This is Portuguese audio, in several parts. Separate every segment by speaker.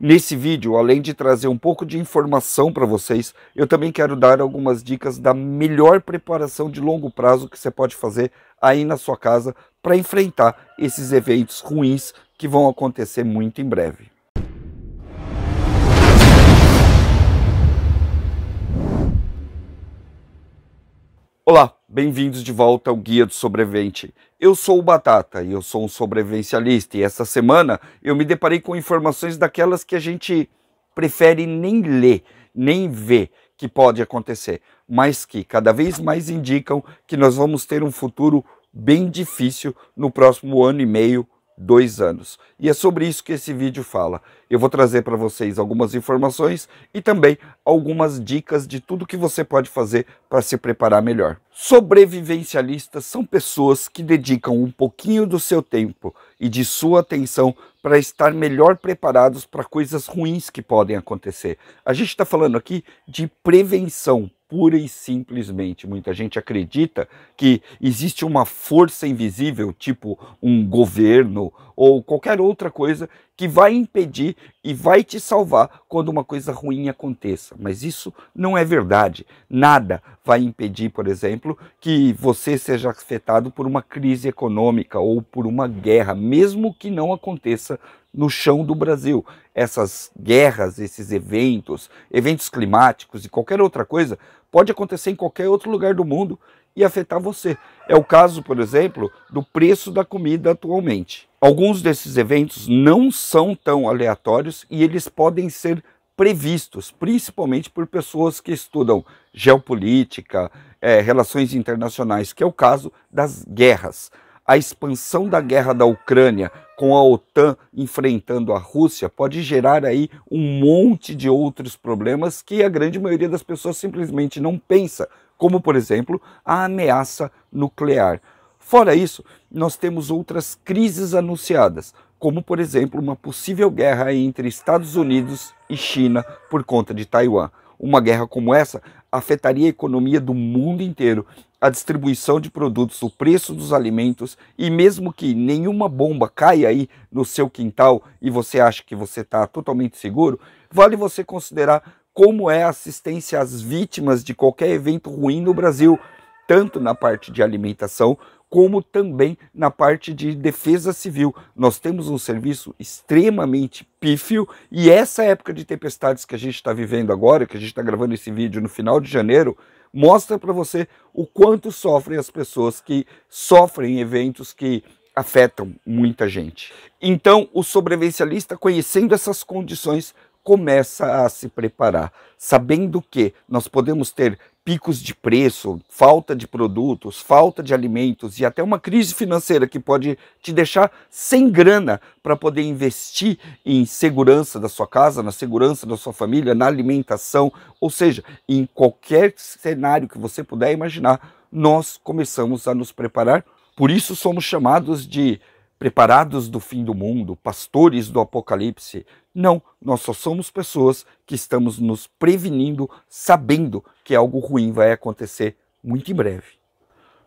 Speaker 1: Nesse vídeo, além de trazer um pouco de informação para vocês, eu também quero dar algumas dicas da melhor preparação de longo prazo que você pode fazer aí na sua casa para enfrentar esses eventos ruins que vão acontecer muito em breve. Olá, Bem-vindos de volta ao Guia do Sobrevivente. Eu sou o Batata e eu sou um sobrevivencialista e essa semana eu me deparei com informações daquelas que a gente prefere nem ler, nem ver que pode acontecer, mas que cada vez mais indicam que nós vamos ter um futuro bem difícil no próximo ano e meio, dois anos. E é sobre isso que esse vídeo fala. Eu vou trazer para vocês algumas informações e também algumas dicas de tudo que você pode fazer para se preparar melhor. Sobrevivencialistas são pessoas que dedicam um pouquinho do seu tempo e de sua atenção para estar melhor preparados para coisas ruins que podem acontecer. A gente está falando aqui de prevenção, pura e simplesmente. Muita gente acredita que existe uma força invisível, tipo um governo ou qualquer outra coisa, que vai impedir e vai te salvar quando uma coisa ruim aconteça. Mas isso não é verdade. Nada vai impedir, por exemplo, que você seja afetado por uma crise econômica ou por uma guerra, mesmo que não aconteça no chão do Brasil. Essas guerras, esses eventos, eventos climáticos e qualquer outra coisa, pode acontecer em qualquer outro lugar do mundo e afetar você. É o caso, por exemplo, do preço da comida atualmente. Alguns desses eventos não são tão aleatórios e eles podem ser previstos, principalmente por pessoas que estudam geopolítica, é, relações internacionais, que é o caso das guerras. A expansão da guerra da Ucrânia com a OTAN enfrentando a Rússia, pode gerar aí um monte de outros problemas que a grande maioria das pessoas simplesmente não pensa, como por exemplo a ameaça nuclear. Fora isso, nós temos outras crises anunciadas, como por exemplo uma possível guerra entre Estados Unidos e China por conta de Taiwan. Uma guerra como essa afetaria a economia do mundo inteiro a distribuição de produtos, o preço dos alimentos e mesmo que nenhuma bomba caia aí no seu quintal e você acha que você está totalmente seguro, vale você considerar como é a assistência às vítimas de qualquer evento ruim no Brasil, tanto na parte de alimentação como também na parte de defesa civil. Nós temos um serviço extremamente pífio e essa época de tempestades que a gente está vivendo agora, que a gente está gravando esse vídeo no final de janeiro, mostra para você o quanto sofrem as pessoas que sofrem eventos que afetam muita gente. Então, o sobrevivencialista, conhecendo essas condições, começa a se preparar, sabendo que nós podemos ter picos de preço, falta de produtos, falta de alimentos e até uma crise financeira que pode te deixar sem grana para poder investir em segurança da sua casa, na segurança da sua família, na alimentação, ou seja, em qualquer cenário que você puder imaginar, nós começamos a nos preparar. Por isso somos chamados de preparados do fim do mundo, pastores do apocalipse, não, nós só somos pessoas que estamos nos prevenindo, sabendo que algo ruim vai acontecer muito em breve.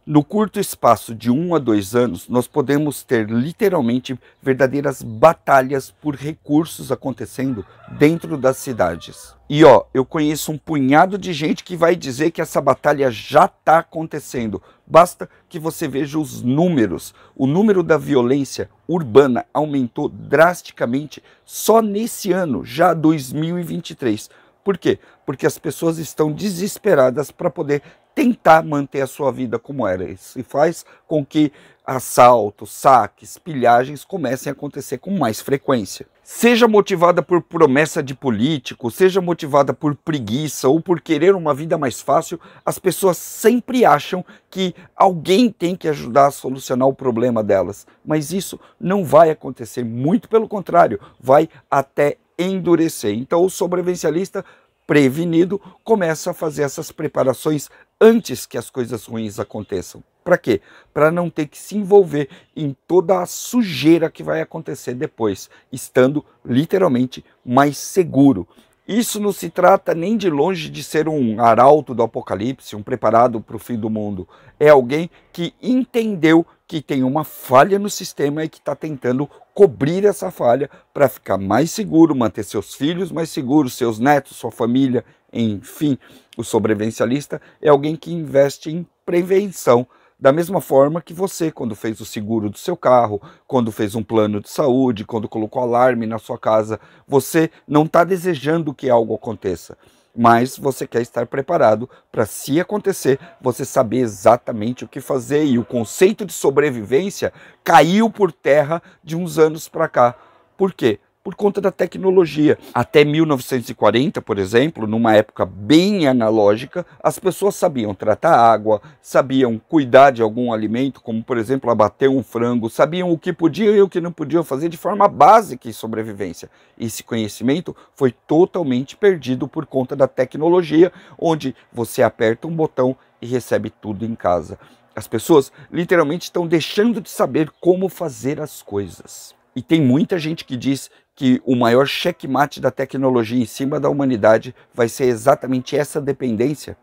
Speaker 1: No curto espaço de um a dois anos, nós podemos ter literalmente verdadeiras batalhas por recursos acontecendo dentro das cidades. E ó, eu conheço um punhado de gente que vai dizer que essa batalha já está acontecendo. Basta que você veja os números. O número da violência urbana aumentou drasticamente só nesse ano, já 2023. Por quê? Porque as pessoas estão desesperadas para poder tentar manter a sua vida como era. Isso faz com que assaltos, saques, pilhagens comecem a acontecer com mais frequência. Seja motivada por promessa de político, seja motivada por preguiça ou por querer uma vida mais fácil, as pessoas sempre acham que alguém tem que ajudar a solucionar o problema delas. Mas isso não vai acontecer, muito pelo contrário, vai até endurecer. Então, o sobrevivencialista prevenido começa a fazer essas preparações antes que as coisas ruins aconteçam. Para quê? Para não ter que se envolver em toda a sujeira que vai acontecer depois, estando literalmente mais seguro. Isso não se trata nem de longe de ser um arauto do apocalipse, um preparado para o fim do mundo. É alguém que entendeu que tem uma falha no sistema e que está tentando cobrir essa falha para ficar mais seguro, manter seus filhos mais seguros, seus netos, sua família, enfim, o sobrevivencialista é alguém que investe em prevenção. Da mesma forma que você, quando fez o seguro do seu carro, quando fez um plano de saúde, quando colocou alarme na sua casa, você não está desejando que algo aconteça, mas você quer estar preparado para, se acontecer, você saber exatamente o que fazer. E o conceito de sobrevivência caiu por terra de uns anos para cá. Por quê? por conta da tecnologia. Até 1940, por exemplo, numa época bem analógica, as pessoas sabiam tratar água, sabiam cuidar de algum alimento, como por exemplo abater um frango, sabiam o que podiam e o que não podiam fazer de forma básica em sobrevivência. Esse conhecimento foi totalmente perdido por conta da tecnologia, onde você aperta um botão e recebe tudo em casa. As pessoas literalmente estão deixando de saber como fazer as coisas. E tem muita gente que diz que o maior checkmate da tecnologia em cima da humanidade vai ser exatamente essa dependência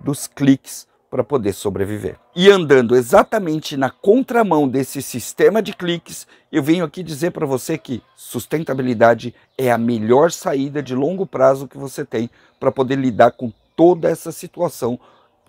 Speaker 1: dos cliques para poder sobreviver. E andando exatamente na contramão desse sistema de cliques, eu venho aqui dizer para você que sustentabilidade é a melhor saída de longo prazo que você tem para poder lidar com toda essa situação,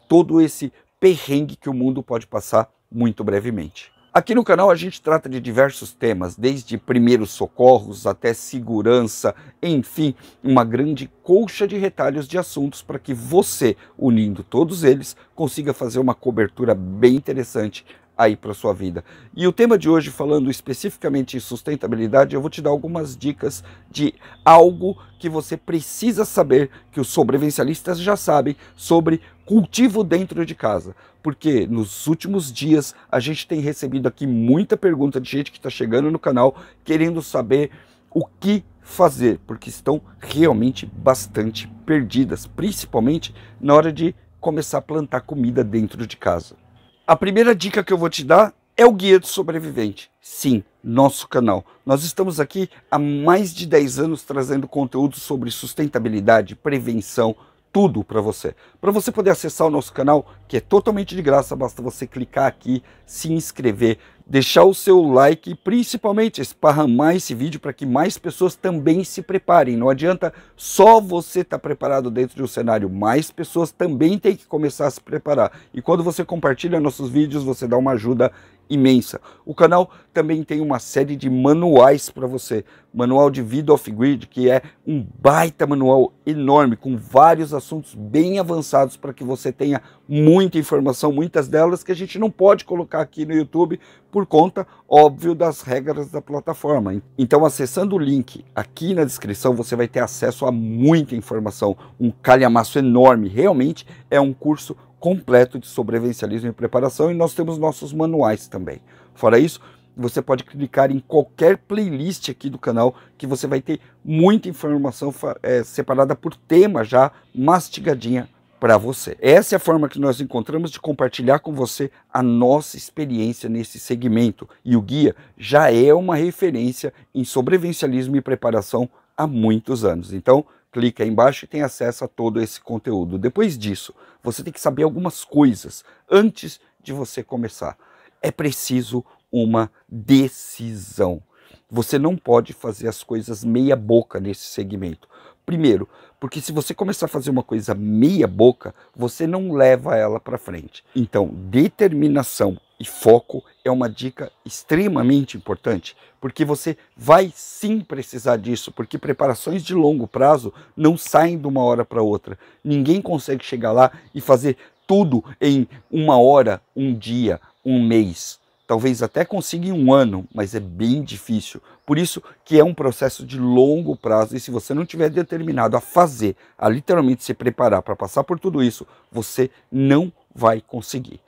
Speaker 1: todo esse perrengue que o mundo pode passar muito brevemente. Aqui no canal a gente trata de diversos temas, desde primeiros socorros até segurança, enfim, uma grande colcha de retalhos de assuntos para que você, unindo todos eles, consiga fazer uma cobertura bem interessante aí para sua vida. E o tema de hoje falando especificamente em sustentabilidade, eu vou te dar algumas dicas de algo que você precisa saber que os sobrevivencialistas já sabem sobre cultivo dentro de casa, porque nos últimos dias a gente tem recebido aqui muita pergunta de gente que está chegando no canal querendo saber o que fazer, porque estão realmente bastante perdidas, principalmente na hora de começar a plantar comida dentro de casa. A primeira dica que eu vou te dar é o Guia do Sobrevivente. Sim, nosso canal. Nós estamos aqui há mais de 10 anos trazendo conteúdo sobre sustentabilidade, prevenção, tudo para você. Para você poder acessar o nosso canal, que é totalmente de graça, basta você clicar aqui, se inscrever, deixar o seu like e principalmente esparramar esse vídeo para que mais pessoas também se preparem. Não adianta só você estar tá preparado dentro de um cenário, mais pessoas também têm que começar a se preparar. E quando você compartilha nossos vídeos, você dá uma ajuda imensa. O canal também tem uma série de manuais para você. Manual de vida off-grid, que é um baita manual enorme, com vários assuntos bem avançados para que você tenha muita informação, muitas delas que a gente não pode colocar aqui no YouTube por conta, óbvio, das regras da plataforma. Então, acessando o link aqui na descrição, você vai ter acesso a muita informação, um calhamaço enorme. Realmente é um curso completo de sobrevivencialismo e preparação e nós temos nossos manuais também. Fora isso, você pode clicar em qualquer playlist aqui do canal que você vai ter muita informação é, separada por tema já mastigadinha para você. Essa é a forma que nós encontramos de compartilhar com você a nossa experiência nesse segmento. E o guia já é uma referência em sobrevivencialismo e preparação há muitos anos. Então, clica aí embaixo e tem acesso a todo esse conteúdo. Depois disso, você tem que saber algumas coisas antes de você começar. É preciso uma decisão. Você não pode fazer as coisas meia boca nesse segmento. Primeiro, porque se você começar a fazer uma coisa meia boca, você não leva ela para frente. Então, determinação e foco é uma dica extremamente importante, porque você vai sim precisar disso, porque preparações de longo prazo não saem de uma hora para outra. Ninguém consegue chegar lá e fazer tudo em uma hora, um dia, um mês talvez até consiga em um ano, mas é bem difícil. Por isso que é um processo de longo prazo e se você não tiver determinado a fazer, a literalmente se preparar para passar por tudo isso, você não vai conseguir.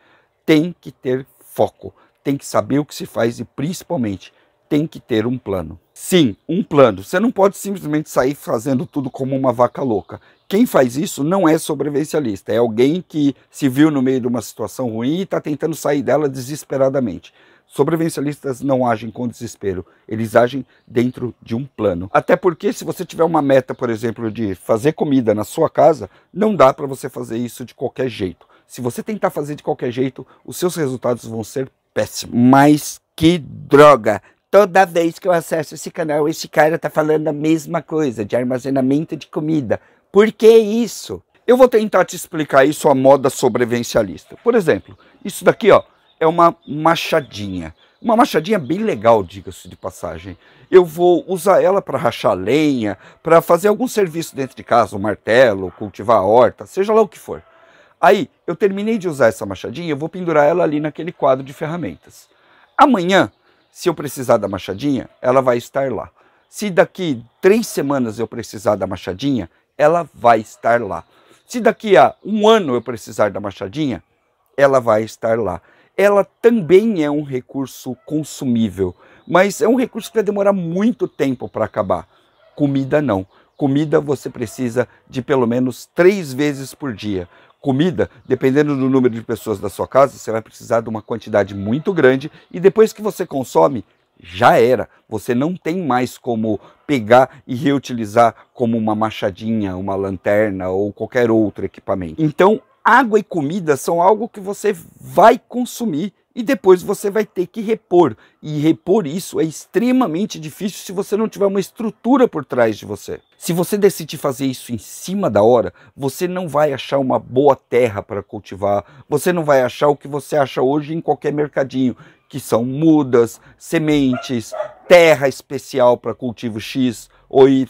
Speaker 1: Tem que ter foco, tem que saber o que se faz e principalmente tem que ter um plano. Sim, um plano. Você não pode simplesmente sair fazendo tudo como uma vaca louca. Quem faz isso não é sobrevivencialista, é alguém que se viu no meio de uma situação ruim e está tentando sair dela desesperadamente. Sobrevivencialistas não agem com desespero, eles agem dentro de um plano. Até porque se você tiver uma meta, por exemplo, de fazer comida na sua casa, não dá para você fazer isso de qualquer jeito. Se você tentar fazer de qualquer jeito, os seus resultados vão ser péssimos. Mas que droga! Toda vez que eu acesso esse canal, esse cara tá falando a mesma coisa de armazenamento de comida. Por que isso? Eu vou tentar te explicar isso à moda sobrevivencialista. Por exemplo, isso daqui ó, é uma machadinha. Uma machadinha bem legal, diga-se de passagem. Eu vou usar ela para rachar lenha, para fazer algum serviço dentro de casa, um martelo, cultivar a horta, seja lá o que for. Aí, eu terminei de usar essa machadinha, eu vou pendurar ela ali naquele quadro de ferramentas. Amanhã, se eu precisar da machadinha, ela vai estar lá. Se daqui três semanas eu precisar da machadinha, ela vai estar lá. Se daqui a um ano eu precisar da machadinha, ela vai estar lá. Ela também é um recurso consumível, mas é um recurso que vai demorar muito tempo para acabar. Comida não. Comida você precisa de pelo menos três vezes por dia comida, dependendo do número de pessoas da sua casa, você vai precisar de uma quantidade muito grande e depois que você consome, já era. Você não tem mais como pegar e reutilizar como uma machadinha, uma lanterna ou qualquer outro equipamento. Então, água e comida são algo que você vai consumir e depois você vai ter que repor. E repor isso é extremamente difícil se você não tiver uma estrutura por trás de você. Se você decidir fazer isso em cima da hora, você não vai achar uma boa terra para cultivar, você não vai achar o que você acha hoje em qualquer mercadinho, que são mudas, sementes, terra especial para cultivo X ou Y,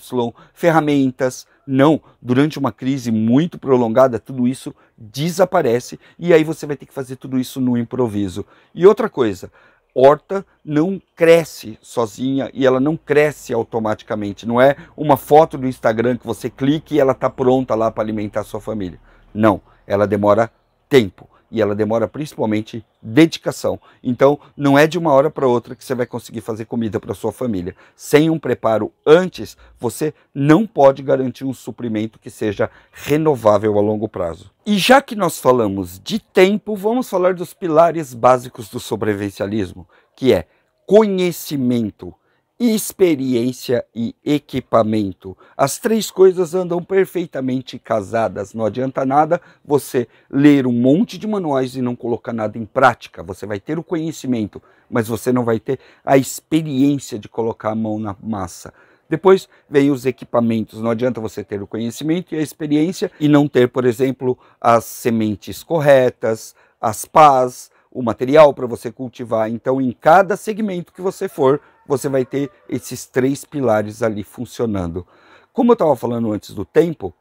Speaker 1: ferramentas. Não, durante uma crise muito prolongada, tudo isso desaparece e aí você vai ter que fazer tudo isso no improviso. E outra coisa, horta não cresce sozinha e ela não cresce automaticamente. Não é uma foto do Instagram que você clica e ela está pronta lá para alimentar a sua família. Não, ela demora tempo e ela demora principalmente dedicação. Então, não é de uma hora para outra que você vai conseguir fazer comida para sua família. Sem um preparo antes, você não pode garantir um suprimento que seja renovável a longo prazo. E já que nós falamos de tempo, vamos falar dos pilares básicos do sobrevivencialismo, que é conhecimento, experiência e equipamento. As três coisas andam perfeitamente casadas. Não adianta nada você ler um monte de manuais e não colocar nada em prática. Você vai ter o conhecimento, mas você não vai ter a experiência de colocar a mão na massa. Depois vem os equipamentos. Não adianta você ter o conhecimento e a experiência e não ter, por exemplo, as sementes corretas, as pás, o material para você cultivar. Então, em cada segmento que você for, você vai ter esses três pilares ali funcionando. Como eu estava falando antes do tempo,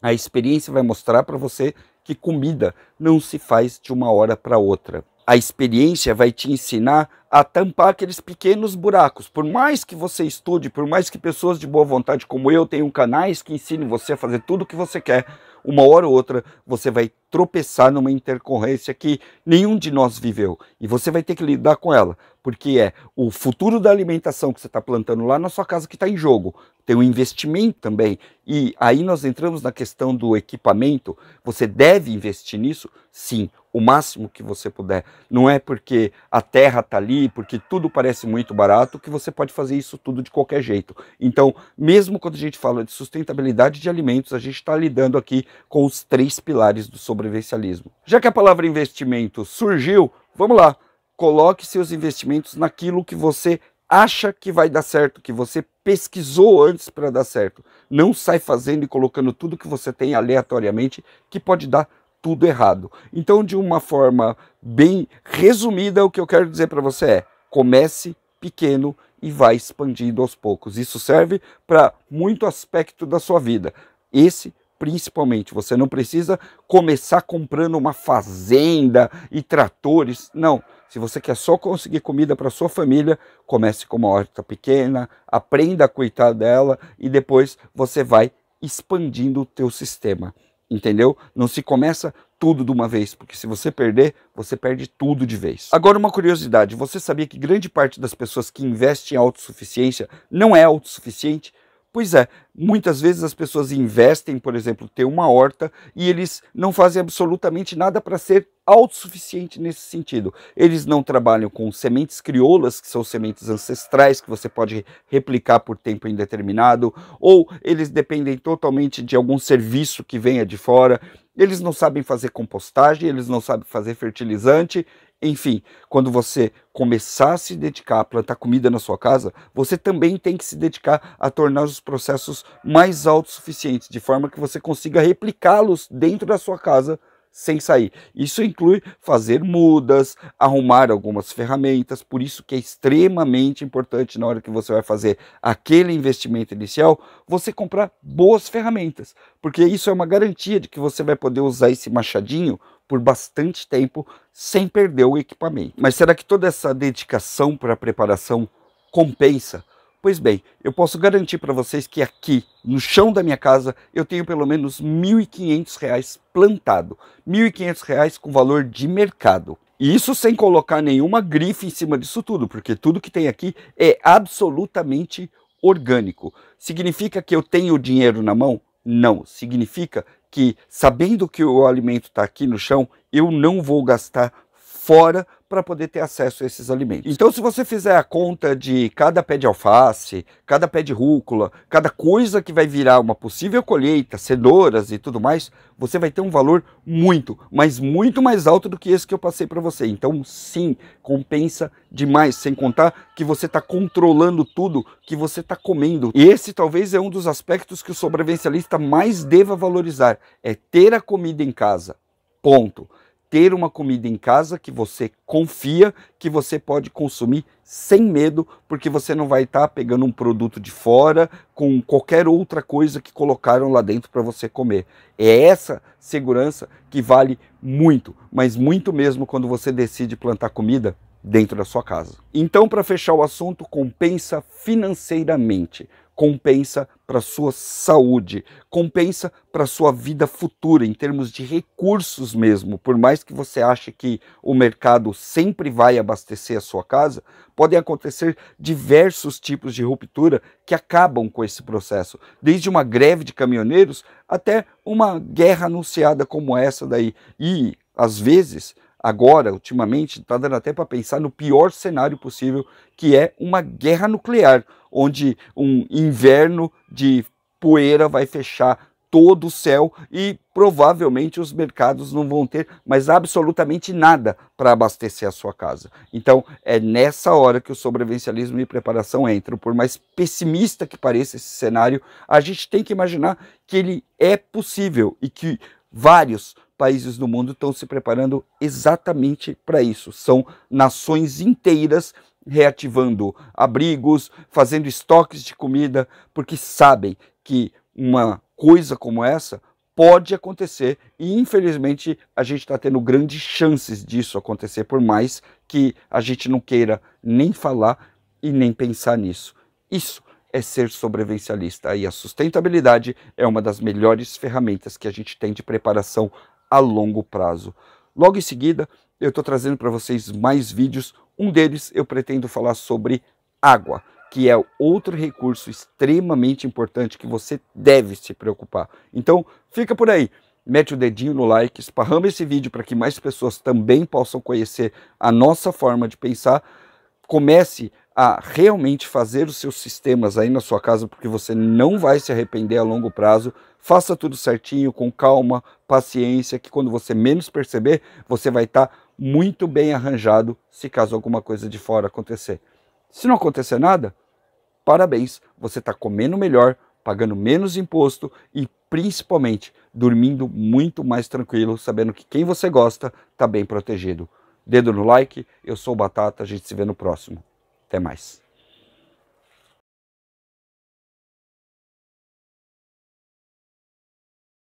Speaker 1: a experiência vai mostrar para você que comida não se faz de uma hora para outra. A experiência vai te ensinar a tampar aqueles pequenos buracos. Por mais que você estude, por mais que pessoas de boa vontade como eu tenham canais que ensinem você a fazer tudo o que você quer, uma hora ou outra você vai tropeçar numa intercorrência que nenhum de nós viveu e você vai ter que lidar com ela, porque é o futuro da alimentação que você está plantando lá na sua casa que está em jogo. Tem o um investimento também e aí nós entramos na questão do equipamento. Você deve investir nisso, sim o máximo que você puder. Não é porque a terra está ali, porque tudo parece muito barato, que você pode fazer isso tudo de qualquer jeito. Então, mesmo quando a gente fala de sustentabilidade de alimentos, a gente está lidando aqui com os três pilares do sobrevivencialismo. Já que a palavra investimento surgiu, vamos lá. Coloque seus investimentos naquilo que você acha que vai dar certo, que você pesquisou antes para dar certo. Não sai fazendo e colocando tudo que você tem aleatoriamente, que pode dar tudo errado. Então, de uma forma bem resumida, o que eu quero dizer para você é: comece pequeno e vai expandindo aos poucos. Isso serve para muito aspecto da sua vida. Esse principalmente, você não precisa começar comprando uma fazenda e tratores, não. Se você quer só conseguir comida para sua família, comece com uma horta pequena, aprenda a cuidar dela e depois você vai expandindo o teu sistema entendeu? Não se começa tudo de uma vez, porque se você perder, você perde tudo de vez. Agora uma curiosidade, você sabia que grande parte das pessoas que investem em autossuficiência não é autossuficiente? Pois é, muitas vezes as pessoas investem, por exemplo, ter uma horta e eles não fazem absolutamente nada para ser autossuficiente nesse sentido. Eles não trabalham com sementes crioulas, que são sementes ancestrais que você pode replicar por tempo indeterminado, ou eles dependem totalmente de algum serviço que venha de fora. Eles não sabem fazer compostagem, eles não sabem fazer fertilizante enfim, quando você começar a se dedicar a plantar comida na sua casa, você também tem que se dedicar a tornar os processos mais autossuficientes, de forma que você consiga replicá-los dentro da sua casa sem sair. Isso inclui fazer mudas, arrumar algumas ferramentas, por isso que é extremamente importante na hora que você vai fazer aquele investimento inicial, você comprar boas ferramentas, porque isso é uma garantia de que você vai poder usar esse machadinho por bastante tempo sem perder o equipamento. Mas será que toda essa dedicação para a preparação compensa? Pois bem, eu posso garantir para vocês que aqui, no chão da minha casa, eu tenho pelo menos R$ 1.500 plantado. R$ 1.500 com valor de mercado. E isso sem colocar nenhuma grife em cima disso tudo, porque tudo que tem aqui é absolutamente orgânico. Significa que eu tenho dinheiro na mão? Não. Significa que, sabendo que o alimento está aqui no chão, eu não vou gastar fora para poder ter acesso a esses alimentos. Então, se você fizer a conta de cada pé de alface, cada pé de rúcula, cada coisa que vai virar uma possível colheita, cenouras e tudo mais, você vai ter um valor muito, mas muito mais alto do que esse que eu passei para você. Então, sim, compensa demais, sem contar que você está controlando tudo que você está comendo. E esse talvez é um dos aspectos que o sobrevivencialista mais deva valorizar, é ter a comida em casa. Ponto ter uma comida em casa que você confia, que você pode consumir sem medo, porque você não vai estar tá pegando um produto de fora com qualquer outra coisa que colocaram lá dentro para você comer. É essa segurança que vale muito, mas muito mesmo quando você decide plantar comida dentro da sua casa. Então, para fechar o assunto, compensa financeiramente, compensa para sua saúde, compensa para sua vida futura em termos de recursos mesmo. Por mais que você ache que o mercado sempre vai abastecer a sua casa, podem acontecer diversos tipos de ruptura que acabam com esse processo, desde uma greve de caminhoneiros até uma guerra anunciada como essa daí. E às vezes agora, ultimamente, está dando até para pensar no pior cenário possível, que é uma guerra nuclear, onde um inverno de poeira vai fechar todo o céu e provavelmente os mercados não vão ter mais absolutamente nada para abastecer a sua casa. Então é nessa hora que o sobrevivencialismo e preparação entram. Por mais pessimista que pareça esse cenário, a gente tem que imaginar que ele é possível e que vários países do mundo estão se preparando exatamente para isso. São nações inteiras reativando abrigos, fazendo estoques de comida, porque sabem que uma coisa como essa pode acontecer e infelizmente a gente está tendo grandes chances disso acontecer, por mais que a gente não queira nem falar e nem pensar nisso. Isso é ser sobrevivencialista e a sustentabilidade é uma das melhores ferramentas que a gente tem de preparação a longo prazo. Logo em seguida, eu estou trazendo para vocês mais vídeos. Um deles eu pretendo falar sobre água, que é outro recurso extremamente importante que você deve se preocupar. Então, fica por aí. Mete o dedinho no like, esparrama esse vídeo para que mais pessoas também possam conhecer a nossa forma de pensar comece a realmente fazer os seus sistemas aí na sua casa, porque você não vai se arrepender a longo prazo. Faça tudo certinho, com calma, paciência, que quando você menos perceber, você vai estar tá muito bem arranjado se caso alguma coisa de fora acontecer. Se não acontecer nada, parabéns, você está comendo melhor, pagando menos imposto e principalmente dormindo muito mais tranquilo, sabendo que quem você gosta está bem protegido dedo no like. Eu sou o Batata, a gente se vê no próximo. Até mais.